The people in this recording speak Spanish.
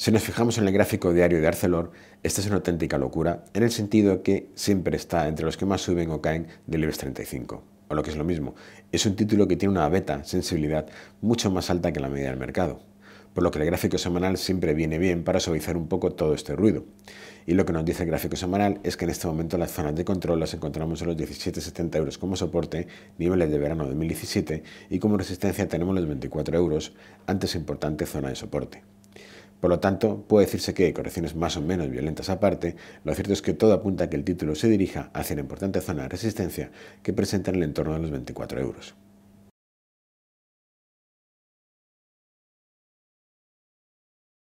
Si nos fijamos en el gráfico diario de Arcelor, esta es una auténtica locura en el sentido que siempre está entre los que más suben o caen del IBEX 35. O lo que es lo mismo, es un título que tiene una beta, sensibilidad, mucho más alta que la media del mercado. Por lo que el gráfico semanal siempre viene bien para suavizar un poco todo este ruido. Y lo que nos dice el gráfico semanal es que en este momento las zonas de control las encontramos en los 17,70 euros como soporte, niveles de verano 2017, y como resistencia tenemos los 24 euros, antes importante zona de soporte. Por lo tanto, puede decirse que, correcciones más o menos violentas aparte, lo cierto es que todo apunta a que el título se dirija hacia la importante zona de resistencia que presenta en el entorno de los 24 euros.